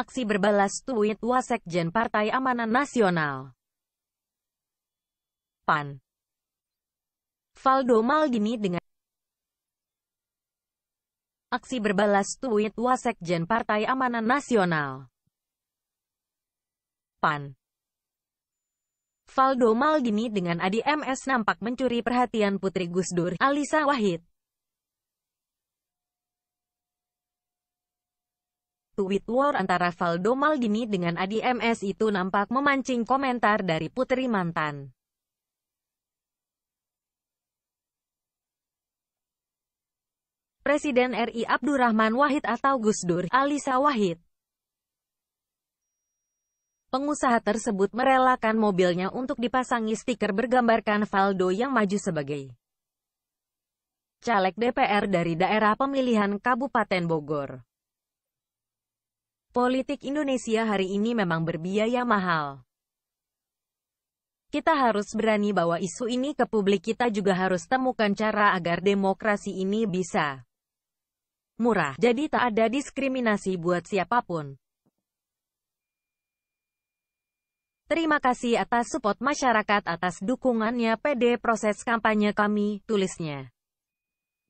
Aksi berbalas tweet Wasekjen Partai Amanat Nasional PAN Valdo Maldini dengan Aksi berbalas tweet Wasekjen Partai Amanat Nasional PAN Valdo Maldini dengan Adi MS nampak mencuri perhatian Putri Gus Gusdur, Alisa Wahid. Tweet war antara Valdo Maldini dengan Adi MS itu nampak memancing komentar dari Putri Mantan. Presiden RI Abdurrahman Wahid atau Gus Gusdur, Alisa Wahid. Pengusaha tersebut merelakan mobilnya untuk dipasangi stiker bergambarkan Valdo yang maju sebagai caleg DPR dari daerah pemilihan Kabupaten Bogor. Politik Indonesia hari ini memang berbiaya mahal. Kita harus berani bawa isu ini ke publik kita juga harus temukan cara agar demokrasi ini bisa murah. Jadi tak ada diskriminasi buat siapapun. Terima kasih atas support masyarakat atas dukungannya PD proses kampanye kami, tulisnya.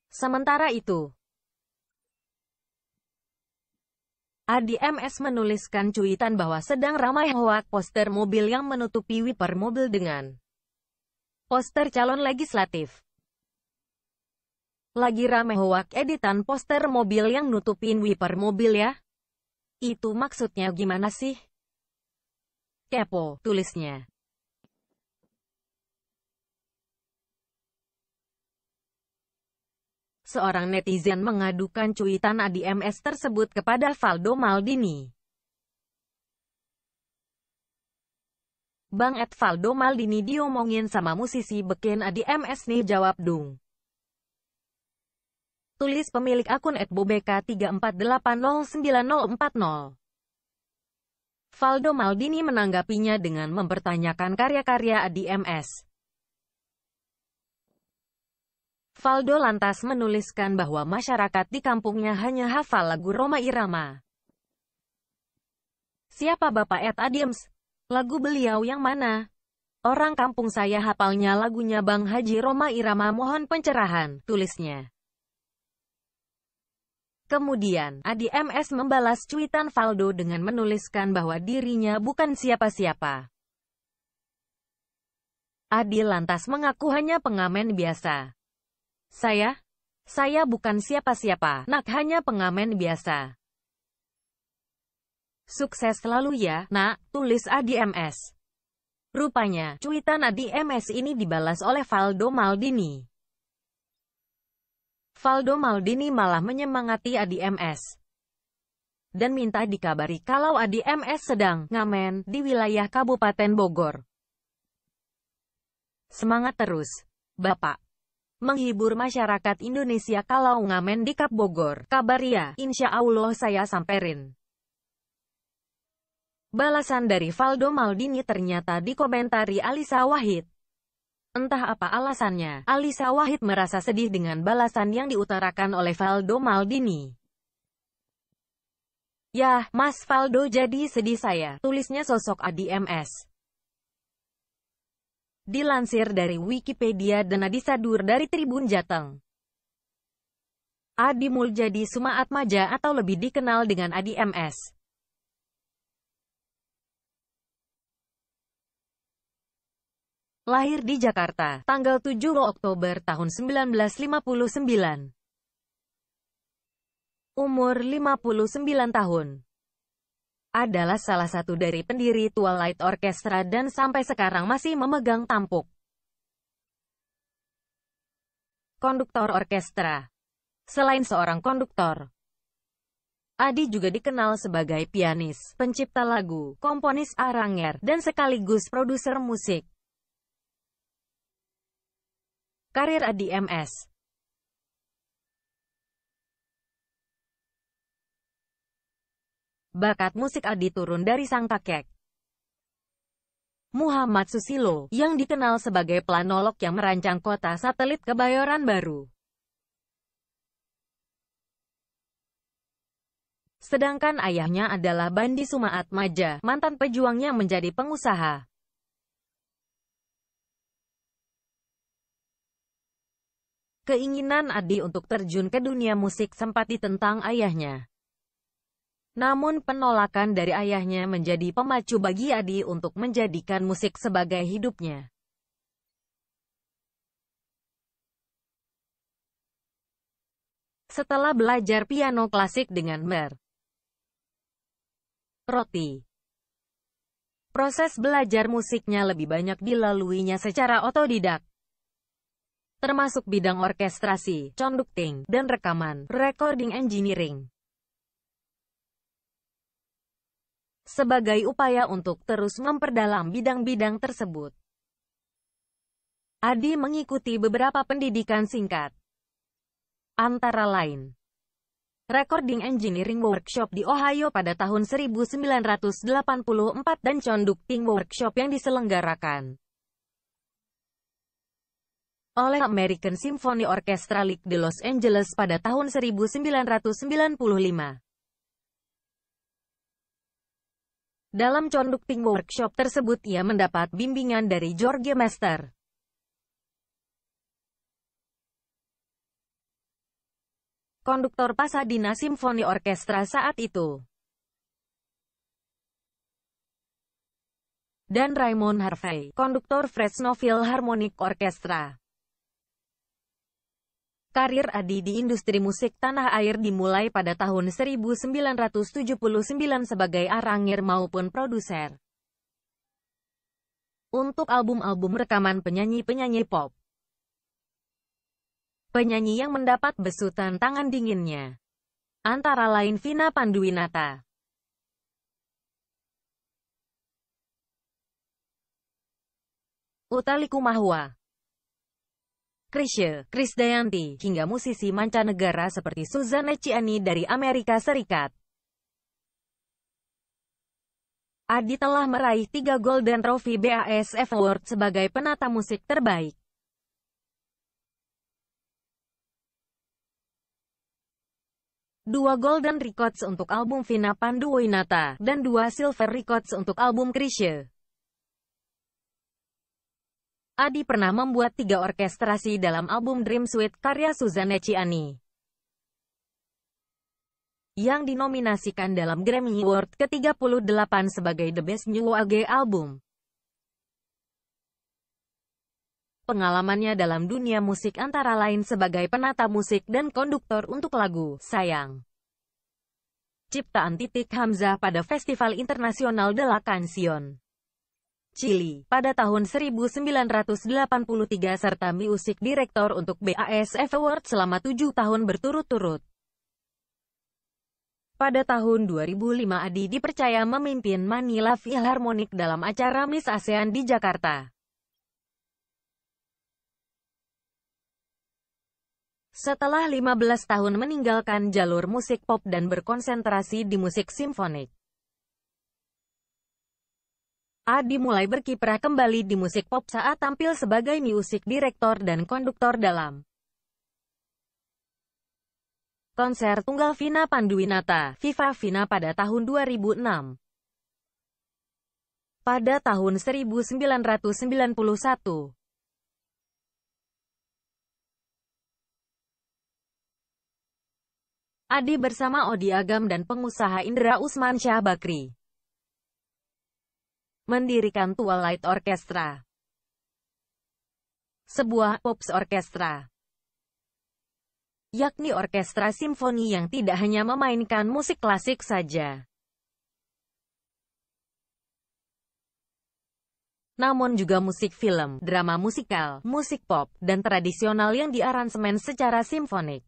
Sementara itu, Adi MS menuliskan cuitan bahwa sedang ramai hoak poster mobil yang menutupi wiper mobil dengan poster calon legislatif. Lagi rame hoak editan poster mobil yang nutupin wiper mobil ya? Itu maksudnya gimana sih? Kepo, tulisnya. Seorang netizen mengadukan cuitan Adi MS tersebut kepada Valdo Maldini. Bang Edvaldo Maldini diomongin sama musisi beken Adi MS nih jawab dung. Tulis pemilik akun bobeka Valdo Maldini menanggapinya dengan mempertanyakan karya-karya Adi MS. Valdo lantas menuliskan bahwa masyarakat di kampungnya hanya hafal lagu Roma Irama. Siapa Bapak Ed Adams? Lagu beliau yang mana? Orang kampung saya hafalnya lagunya Bang Haji Roma Irama mohon pencerahan, tulisnya. Kemudian, Adi MS membalas cuitan Valdo dengan menuliskan bahwa dirinya bukan siapa-siapa. Adi lantas mengaku hanya pengamen biasa. Saya? Saya bukan siapa-siapa, nak hanya pengamen biasa. Sukses selalu ya, nak, tulis Adi MS. Rupanya, cuitan Adi MS ini dibalas oleh Valdo Maldini. Valdo Maldini malah menyemangati Adi MS dan minta dikabari kalau Adi MS sedang ngamen di wilayah Kabupaten Bogor. Semangat terus, Bapak. Menghibur masyarakat Indonesia kalau ngamen di Kap Bogor. Kabar ya, insya Allah saya samperin. Balasan dari Valdo Maldini ternyata dikomentari Alisa Wahid. Entah apa alasannya, Alisa Wahid merasa sedih dengan balasan yang diutarakan oleh Valdo Maldini. Yah, Mas Valdo jadi sedih saya, tulisnya sosok Adi MS. Dilansir dari Wikipedia dan Adisa dari Tribun Jateng. Adi Muljadi Sumaatmaja atau lebih dikenal dengan Adi MS lahir di Jakarta, tanggal 7 Oktober tahun 1959. Umur 59 tahun. Adalah salah satu dari pendiri Twilight Orchestra dan sampai sekarang masih memegang tampuk. Konduktor orkestra. Selain seorang konduktor, Adi juga dikenal sebagai pianis, pencipta lagu, komponis aranger, dan sekaligus produser musik. Karir Adi MS Bakat musik Adi turun dari sang kakek. Muhammad Susilo, yang dikenal sebagai planolog yang merancang kota satelit Kebayoran Baru. Sedangkan ayahnya adalah Bandi Sumaat Maja, mantan pejuangnya menjadi pengusaha. Keinginan Adi untuk terjun ke dunia musik sempat ditentang ayahnya. Namun penolakan dari ayahnya menjadi pemacu bagi Adi untuk menjadikan musik sebagai hidupnya. Setelah belajar piano klasik dengan Mer. Roti Proses belajar musiknya lebih banyak dilaluinya secara otodidak termasuk bidang orkestrasi, conducting, dan rekaman, recording engineering. Sebagai upaya untuk terus memperdalam bidang-bidang tersebut, Adi mengikuti beberapa pendidikan singkat, antara lain Recording Engineering Workshop di Ohio pada tahun 1984 dan Conducting Workshop yang diselenggarakan oleh American Symphony Orchestra League di Los Angeles pada tahun 1995. Dalam conducting workshop tersebut ia mendapat bimbingan dari George Master. konduktor Pasadena Symphony Orchestra saat itu. Dan Raymond Harvey, konduktor Fresno Philharmonic Orchestra. Karir Adi di industri musik tanah air dimulai pada tahun 1979 sebagai arangir maupun produser. Untuk album-album rekaman penyanyi-penyanyi pop. Penyanyi yang mendapat besutan tangan dinginnya. Antara lain Vina Panduwinata. Utali Kumahua, Kris Krisdayanti, hingga musisi mancanegara seperti Suzanne Ciani dari Amerika Serikat. Adi telah meraih tiga Golden Trophy BASF Award sebagai penata musik terbaik. Dua Golden Records untuk album Vina Winata, dan dua Silver Records untuk album Krisye. Adi pernah membuat tiga orkestrasi dalam album Dream Suite karya Suzanne Ciani yang dinominasikan dalam Grammy Award ke-38 sebagai The Best New Age Album. Pengalamannya dalam dunia musik antara lain sebagai penata musik dan konduktor untuk lagu Sayang. Ciptaan titik Hamzah pada Festival Internasional de la Canción. Chili, pada tahun 1983 serta Music Director untuk BASF Award selama tujuh tahun berturut-turut. Pada tahun 2005 Adi dipercaya memimpin Manila Philharmonic dalam acara Miss ASEAN di Jakarta. Setelah 15 tahun meninggalkan jalur musik pop dan berkonsentrasi di musik simfonik. Adi mulai berkiprah kembali di musik pop saat tampil sebagai musik director dan konduktor dalam konser tunggal Vina Panduwinata, Viva Vina pada tahun 2006. Pada tahun 1991, Adi bersama Odi Agam dan pengusaha Indra Usman Syah Bakri mendirikan Twilight Orchestra, sebuah pops orkestra, yakni orkestra simfoni yang tidak hanya memainkan musik klasik saja, namun juga musik film, drama musikal, musik pop, dan tradisional yang diaransemen secara simfonik.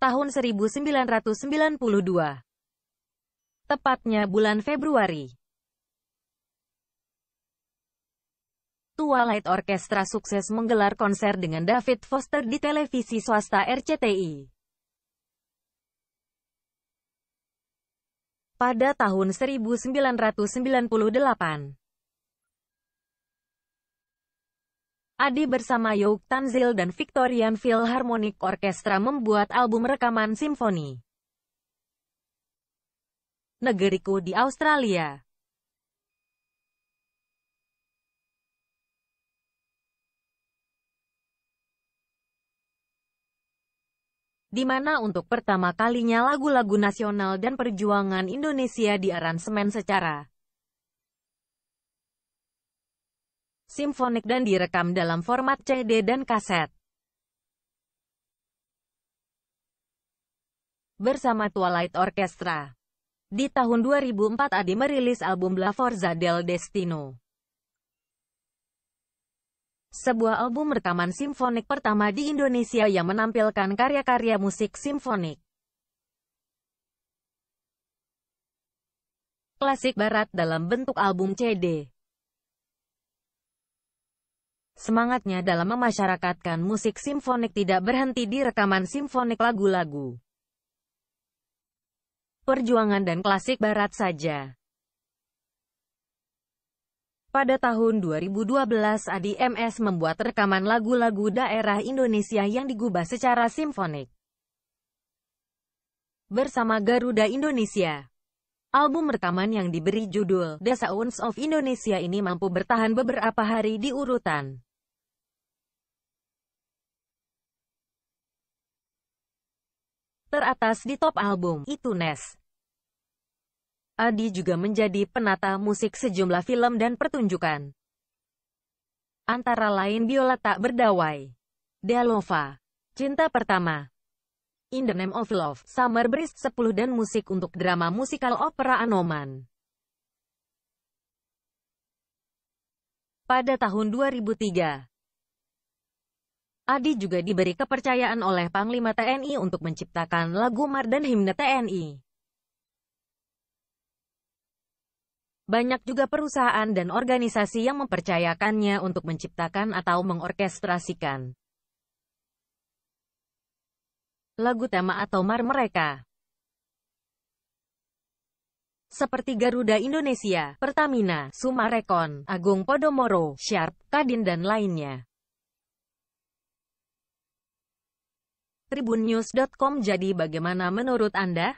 tahun 1992. Tepatnya bulan Februari. Twilight Orchestra sukses menggelar konser dengan David Foster di televisi swasta RCTI. Pada tahun 1998, Adi bersama Yook Tanzil dan Victorian Philharmonic Orchestra membuat album rekaman simfoni. Negeriku di Australia di mana untuk pertama kalinya lagu-lagu nasional dan perjuangan Indonesia diaransemen secara simfonik dan direkam dalam format CD dan kaset. Bersama Twilight Orchestra. Di tahun 2004 Adi merilis album La Forza del Destino. Sebuah album rekaman simfonik pertama di Indonesia yang menampilkan karya-karya musik simfonik. Klasik barat dalam bentuk album CD. Semangatnya dalam memasyarakatkan musik simfonik tidak berhenti di rekaman simfonik lagu-lagu. Perjuangan dan klasik barat saja. Pada tahun 2012 Adi MS membuat rekaman lagu-lagu daerah Indonesia yang digubah secara simfonik. Bersama Garuda Indonesia. Album rekaman yang diberi judul The Sounds of Indonesia ini mampu bertahan beberapa hari di urutan teratas di top album itu iTunes. Adi juga menjadi penata musik sejumlah film dan pertunjukan. Antara lain Biola Tak Berdawai, Dalova, Cinta Pertama, In the Name of Love, Summer Breeze 10 dan musik untuk drama musikal opera Anoman. Pada tahun 2003, Adi juga diberi kepercayaan oleh Panglima TNI untuk menciptakan lagu Mar dan Himne TNI. Banyak juga perusahaan dan organisasi yang mempercayakannya untuk menciptakan atau mengorkestrasikan lagu tema atau mar mereka. Seperti Garuda Indonesia, Pertamina, Sumarekon, Agung Podomoro, Sharp, Kadin dan lainnya. tribunnews.com jadi bagaimana menurut Anda?